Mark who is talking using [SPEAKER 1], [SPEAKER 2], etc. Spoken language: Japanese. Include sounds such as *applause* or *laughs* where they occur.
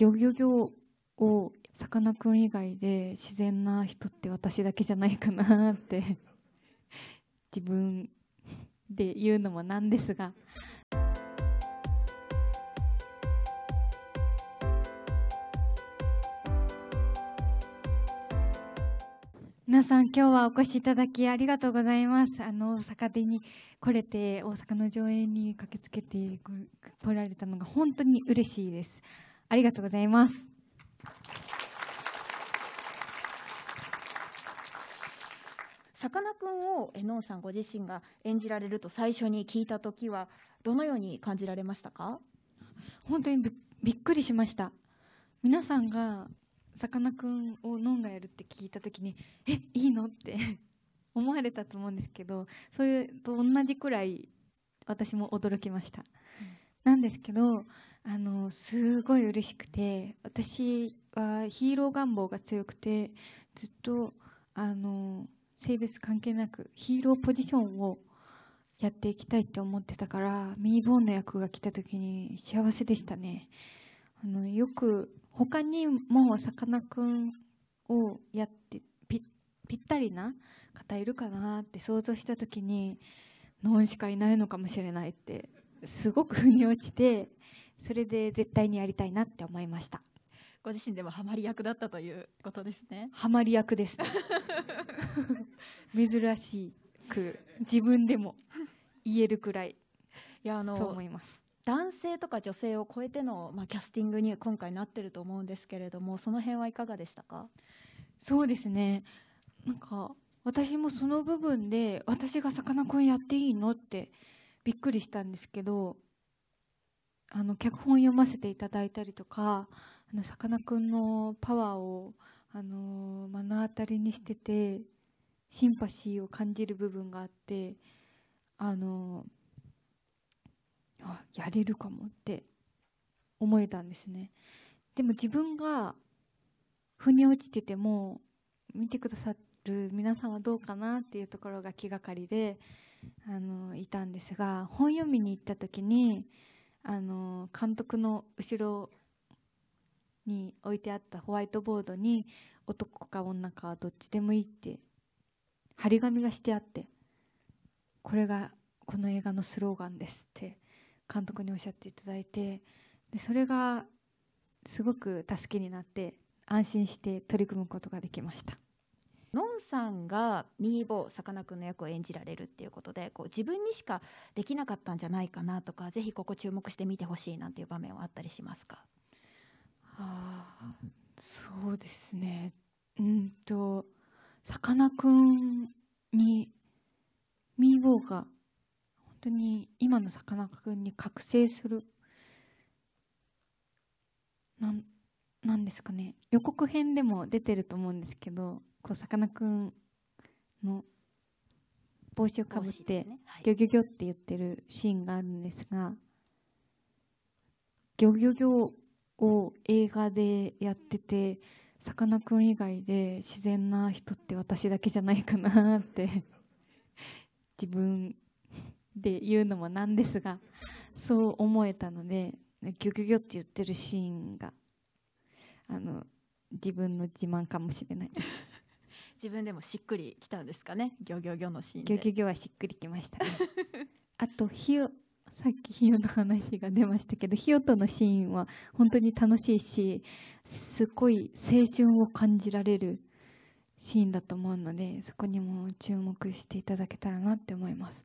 [SPEAKER 1] ギョギョギョをさかなクン以外で自然な人って私だけじゃないかなって自分で言うのもなんですが皆さん今日はお越しいただきありがとうございますあの大阪でに来れて大阪の上演に駆けつけて来られたのが本当に嬉しいですありがとうございます。
[SPEAKER 2] さかなクンをえのんさんご自身が演じられると最初に
[SPEAKER 1] 聞いた時はどのように感じられましたか本当にびっくりしました皆さんがさかなクンをのんがやるって聞いた時にえいいのって *laughs* 思われたと思うんですけどそれと同じくらい私も驚きました、うなんですけどあのすごい嬉しくて私はヒーロー願望が強くてずっとあの性別関係なくヒーローポジションをやっていきたいって思ってたからミーボーンの役が来た時に幸せでしたねあのよく他にもさかなクンをやってぴぴったりな方いるかなって想像した時にノンしかいないのかもしれないってすごく腑に落ちてそれで絶対にやりたいなって思いました
[SPEAKER 2] ご自身でもハマり役だったということですね
[SPEAKER 1] ハマり役です珍しく自分でも言える
[SPEAKER 2] くらいいやあのそう思います男性とか女性を超えての、まあ、キャスティングに今回なってると思うんですけれどもその辺はいかがでしたかそうですね
[SPEAKER 1] なんか私もその部分で私がさかなクンやっていいのってびっくりしたんですけどあの脚本読ませていただいたりとかあのさかなクンのパワーをあの目の当たりにしててシンパシーを感じる部分があってあのあやれるかもって思えたんですねでも自分が腑に落ちてても見てくださる皆さんはどうかなっていうところが気がかりであのいたんですが本読みに行った時にあの監督の後ろに置いてあったホワイトボードに男か女かどっちでもいいって張り紙がしてあってこれがこの映画のスローガンですって監督におっしゃっていただいてでそれがすごく助けになって安心して取り組むことができました。
[SPEAKER 2] のんさんがミーボーさかなクンの役を演じられるっていうことでこう自分にしかできなかったんじゃないかなとかぜひここ注目して見てほしいなんていう場面はあったりしますか
[SPEAKER 1] あそうですねうんとさかなクンにミーボーが本当に今のさかなクンに覚醒するなんなんですかね予告編でも出てると思うんですけどこうさかなクンの帽子をかぶって、ねはい、ギョギョギョって言ってるシーンがあるんですがギョギョギョを映画でやっててさかなクン以外で自然な人って私だけじゃないかなって *laughs* 自分で言うのもなんですがそう思えたのでギョギョギョって言ってるシーンがあの自分の自慢かもしれないです。
[SPEAKER 2] 自分でもしっくりきたんですかねギョギョギョのシーンギョギョギ
[SPEAKER 1] ョはしっくりきました、ね、*laughs* あとひよさっきひよの話が出ましたけどひよとのシーンは本当に楽しいしすごい青春を感じられるシーンだと思うのでそこにも注目していただけたらなって思います